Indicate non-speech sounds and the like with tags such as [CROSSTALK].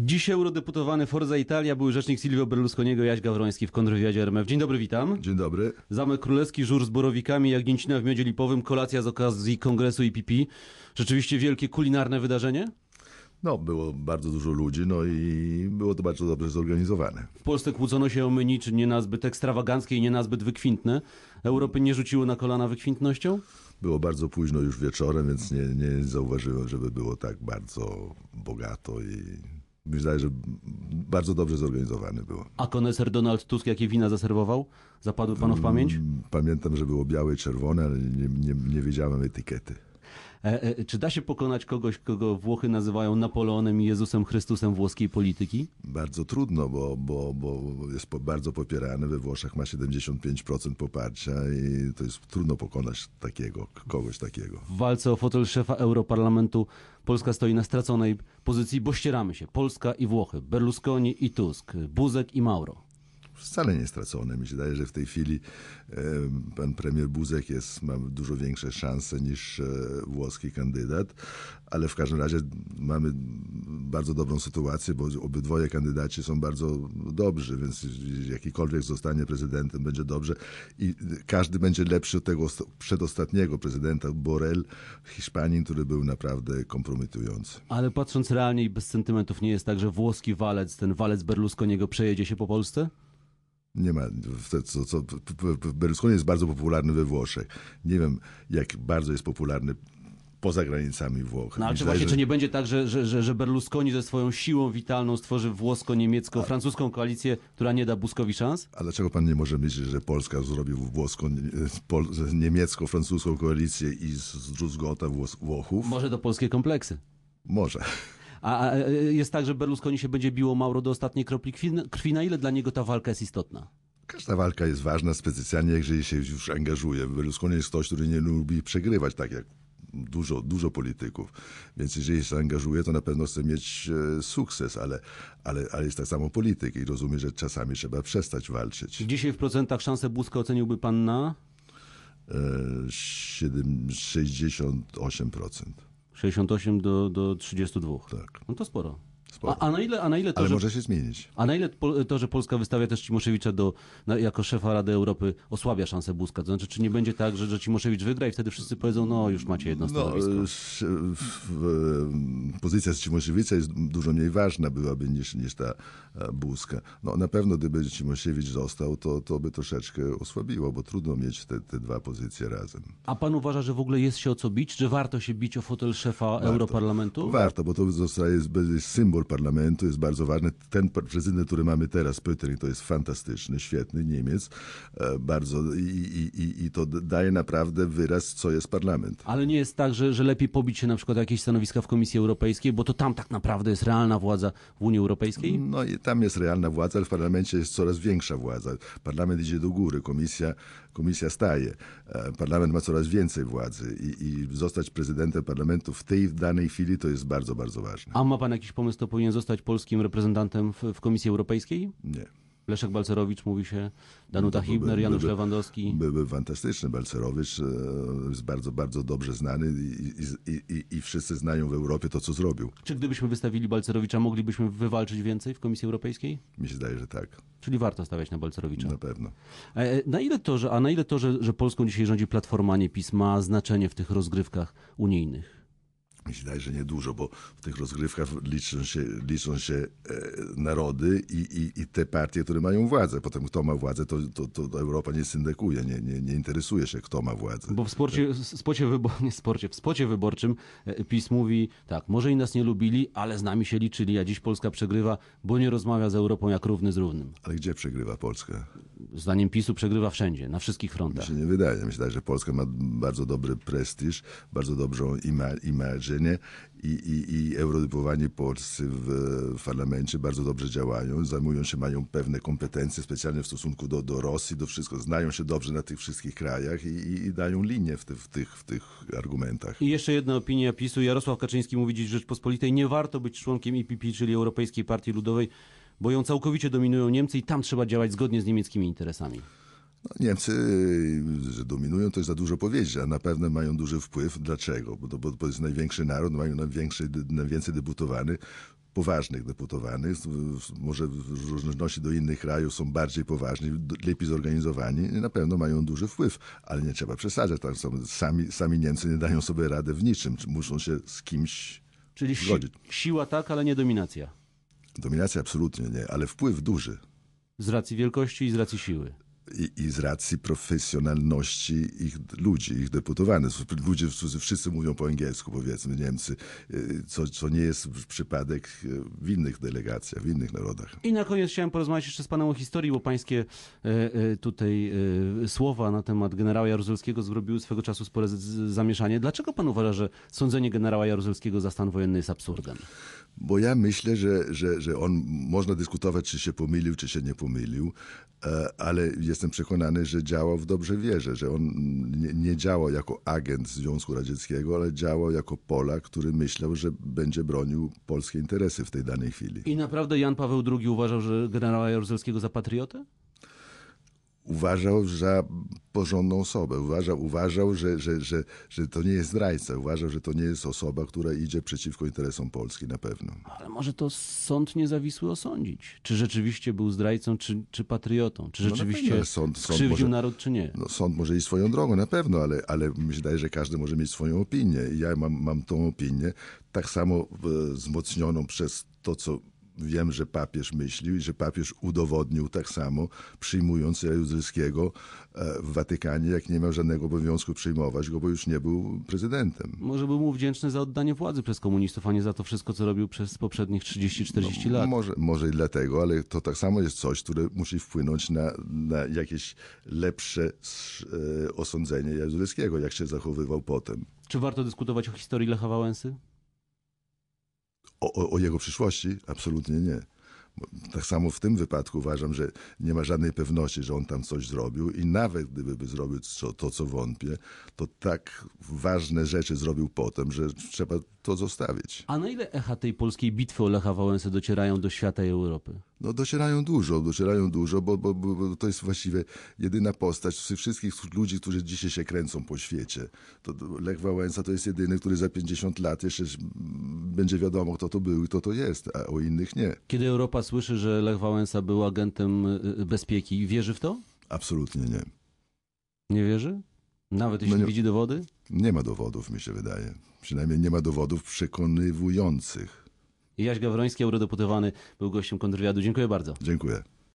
Dziś eurodeputowany Forza Italia był rzecznik Silvio Berlusconiego, Jaś Gawroński w kontrwywiadzie RMF. Dzień dobry, witam. Dzień dobry. Zamek Królewski, żur z borowikami, jagnięcina w miodzie lipowym, kolacja z okazji kongresu IPP. Rzeczywiście wielkie kulinarne wydarzenie? No, było bardzo dużo ludzi, no i było to bardzo dobrze zorganizowane. W Polsce kłócono się o menu, czy nie nazbyt ekstrawaganckie i nie nazbyt wykwintne. Europy nie rzuciło na kolana wykwintnością? Było bardzo późno już wieczorem, więc nie, nie zauważyłem, żeby było tak bardzo bogato i mi zdaje, że bardzo dobrze zorganizowany było. A koneser Donald Tusk jakie wina zaserwował? Zapadły panu w pamięć? Mm, pamiętam, że było białe i czerwone, ale nie, nie, nie wiedziałem etykiety. E, e, czy da się pokonać kogoś, kogo Włochy nazywają Napoleonem i Jezusem Chrystusem włoskiej polityki? Bardzo trudno, bo, bo, bo jest bardzo popierany. We Włoszech ma 75% poparcia i to jest trudno pokonać takiego, kogoś takiego. W walce o fotel szefa Europarlamentu Polska stoi na straconej pozycji, bo ścieramy się. Polska i Włochy, Berlusconi i Tusk, Buzek i Mauro wcale nie stracone. Mi się wydaje, że w tej chwili pan premier Buzek jest, ma dużo większe szanse niż e, włoski kandydat, ale w każdym razie mamy bardzo dobrą sytuację, bo obydwoje kandydaci są bardzo dobrzy, więc jakikolwiek zostanie prezydentem będzie dobrze i każdy będzie lepszy od tego przedostatniego prezydenta Borel Hiszpanii, który był naprawdę kompromitujący. Ale patrząc realnie i bez sentymentów, nie jest tak, że włoski walec, ten walec Berlusconiego przejedzie się po Polsce? Nie ma. Co, co, Berlusconi jest bardzo popularny we Włoszech. Nie wiem, jak bardzo jest popularny poza granicami Włoch. No, ale czy właśnie, że... czy nie będzie tak, że, że, że Berlusconi ze swoją siłą witalną stworzy włosko-niemiecko-francuską koalicję, która nie da Buzkowi szans? A dlaczego pan nie może myśleć, że Polska zrobi włosko-niemiecko-francuską koalicję i zdruzgota Włochów? Może to polskie kompleksy. Może a e, jest tak, że Berlusconi się będzie biło Mauro do ostatniej kropli krwi. Na ile dla niego ta walka jest istotna? Każda walka jest ważna specjalnie, jeżeli się już angażuje. Berlusconi jest ktoś, który nie lubi przegrywać, tak jak dużo, dużo polityków. Więc jeżeli się angażuje, to na pewno chce mieć e, sukces, ale, ale, ale jest tak samo polityk i rozumie, że czasami trzeba przestać walczyć. Dzisiaj w procentach szansę Buzka oceniłby pan na? 7, e, 68%. 68 do, do 32. Tak. No to sporo. A, a, na ile, a na ile to, Ale że, może się zmienić. A na ile to, że Polska wystawia też Cimoszewicza do, na, jako szefa Rady Europy, osłabia szansę Buzka? To znaczy, czy nie będzie tak, że, że Cimoszewicz wygra i wtedy wszyscy powiedzą, no już macie jedno no, stanowisko? No, w, w, e, pozycja z Cimoszewicza jest dużo mniej ważna byłaby niż, niż ta e, Buzka. No na pewno gdyby Cimoszewicz został, to, to by troszeczkę osłabiło, bo trudno mieć te, te dwa pozycje razem. A pan uważa, że w ogóle jest się o co bić? Że warto się bić o fotel szefa warto. Europarlamentu? Warto, bo to zostaje symbol parlamentu, jest bardzo ważny. Ten prezydent, który mamy teraz, Pöttering, to jest fantastyczny, świetny Niemiec, e, bardzo i, i, i to daje naprawdę wyraz, co jest parlament. Ale nie jest tak, że, że lepiej pobić się na przykład jakieś stanowiska w Komisji Europejskiej, bo to tam tak naprawdę jest realna władza w Unii Europejskiej? No i tam jest realna władza, ale w parlamencie jest coraz większa władza. Parlament idzie do góry, komisja, komisja staje. E, parlament ma coraz więcej władzy i, i zostać prezydentem parlamentu w tej danej chwili to jest bardzo, bardzo ważne. A ma pan jakiś pomysł, to powinien zostać polskim reprezentantem w, w Komisji Europejskiej? Nie. Leszek Balcerowicz, mówi się, Danuta no Hibner, Janusz Lewandowski. Byłby fantastyczny Balcerowicz, e, jest bardzo, bardzo dobrze znany i, i, i, i, wszyscy znają w Europie to, co zrobił. Czy gdybyśmy wystawili Balcerowicza, moglibyśmy wywalczyć więcej w Komisji Europejskiej? Mi się zdaje, że tak. Czyli warto stawiać na Balcerowicza. Na pewno. E, e, na ile to, że, a na ile to, że, że Polską dzisiaj rządzi Platforma, nie PiS, ma znaczenie w tych rozgrywkach unijnych? Myślę, że niedużo, bo w tych rozgrywkach liczą się, liczą się e, narody i, i, i, te partie, które mają władzę. Potem kto ma władzę, to, to, to Europa nie syndekuje, nie, nie, nie, interesuje się, kto ma władzę. Bo w sporcie, tak. w spocie, wybor- [LAUGHS] nie sporcie, w spocie wyborczym e, PiS mówi, tak, może i nas nie lubili, ale z nami się liczyli, a dziś Polska przegrywa, bo nie rozmawia z Europą jak równy z równym. Ale gdzie przegrywa Polska? zdaniem PiSu przegrywa wszędzie, na wszystkich frontach. Mi się nie wydaje. Myślę, że Polska ma bardzo dobry prestiż, bardzo dobrą imaginę i, i, i eurodypowani polscy w parlamencie bardzo dobrze działają, zajmują się, mają pewne kompetencje specjalnie w stosunku do, do Rosji, do wszystko. Znają się dobrze na tych wszystkich krajach i, i dają linię w, ty, w, tych, w tych argumentach. I jeszcze jedna opinia PiSu. Jarosław Kaczyński mówi dziś Rzeczpospolitej, nie warto być członkiem IPP, czyli Europejskiej Partii Ludowej, bo ją całkowicie dominują Niemcy i tam trzeba działać zgodnie z niemieckimi interesami. No, Niemcy, y, że dominują, to jest za dużo powiedzieć, a na pewno mają duży wpływ. Dlaczego? Bo, bo, bo jest największy naród, mają największy, najwięcej deputowanych poważnych deputowanych, może w różności do innych krajów są bardziej poważni, lepiej zorganizowani i na pewno mają duży wpływ, ale nie trzeba przesadzać. Tam są, sami, sami Niemcy nie dają sobie rady w niczym, muszą się z kimś Czyli zgodzić. Si siła tak, ale nie dominacja. Dominacja absolutnie nie, ale wpływ duży. Z racji wielkości i z racji siły i, i z racji profesjonalności ich ludzi, ich deputowanych. Ludzie wszyscy mówią po angielsku, powiedzmy, Niemcy, y, co, co nie jest przypadek y, w innych delegacjach, w innych narodach. I na koniec chciałem porozmawiać jeszcze z panem o historii, bo pańskie y, tutaj słowa na temat generała Jaruzelskiego zrobiły swego czasu spore zamieszanie. Dlaczego pan uważa, że sądzenie generała Jaruzelskiego za stan wojenny jest absurdem? Bo ja myślę, że, że, że on, można dyskutować, czy się pomylił, czy się nie pomylił, e, ale jest jestem przekonany, że działał w dobrze wierze, że on nie, nie działał jako agent Związku Radzieckiego, ale działał jako Polak, który myślał, że będzie bronił polskie interesy w tej danej chwili. I naprawdę Jan Paweł II uważał, że generała Jaruzelskiego za patriotę? uważał że porządną osobę. Uważał, uważał że, że, że, że to nie jest zdrajca. Uważał, że to nie jest osoba, która idzie przeciwko interesom Polski na pewno. Ale może to sąd niezawisły osądzić. Czy rzeczywiście był zdrajcą, czy, czy patriotą? Czy rzeczywiście no na sąd, może, naród, czy nie? No, sąd może iść swoją drogą, na pewno, ale, ale mi się daje, że każdy może mieć swoją opinię. I ja mam, mam tą opinię, tak samo e, wzmocnioną przez to, co wiem, że papież myślił i że papież udowodnił tak samo, przyjmując Jaruzelskiego e, w Watykanie, jak nie miał żadnego obowiązku przyjmować go, bo już nie był prezydentem. Może był mu wdzięczny za oddanie władzy przez komunistów, a nie za to wszystko, co robił przez poprzednich 30-40 no, lat. Może, może i dlatego, ale to tak samo jest coś, które musi wpłynąć na, na jakieś lepsze e, osądzenie Jaruzelskiego, jak się zachowywał potem. Czy warto dyskutować o historii Lecha Wałęsy? o, o, jego przyszłości? Absolutnie nie. Tak samo w tym wypadku uważam, że nie ma żadnej pewności, że on tam coś zrobił i nawet gdyby zrobił to, co wątpię, to tak ważne rzeczy zrobił potem, że trzeba to zostawić. A na ile echa tej polskiej bitwy o Lecha Wałęsę docierają do świata i Europy? No docierają dużo, docierają dużo, bo, bo, bo, to jest właściwie jedyna postać z wszystkich ludzi, którzy dzisiaj się kręcą po świecie. To Lech Wałęsa to jest jedyny, który za 50 lat jeszcze będzie wiadomo, kto to był i kto to jest, a o innych nie. Kiedy Europa słyszy, że Lech Wałęsa był agentem y, y, bezpieki, wierzy w to? Absolutnie nie. Nie wierzy? Nawet jeśli no nie, widzi dowody? Nie ma dowodów, mi się wydaje. Przynajmniej nie ma dowodów przekonywujących. Jaś Gawroński, eurodeputowany, był gościem kontrwywiadu. Dziękuję bardzo. Dziękuję.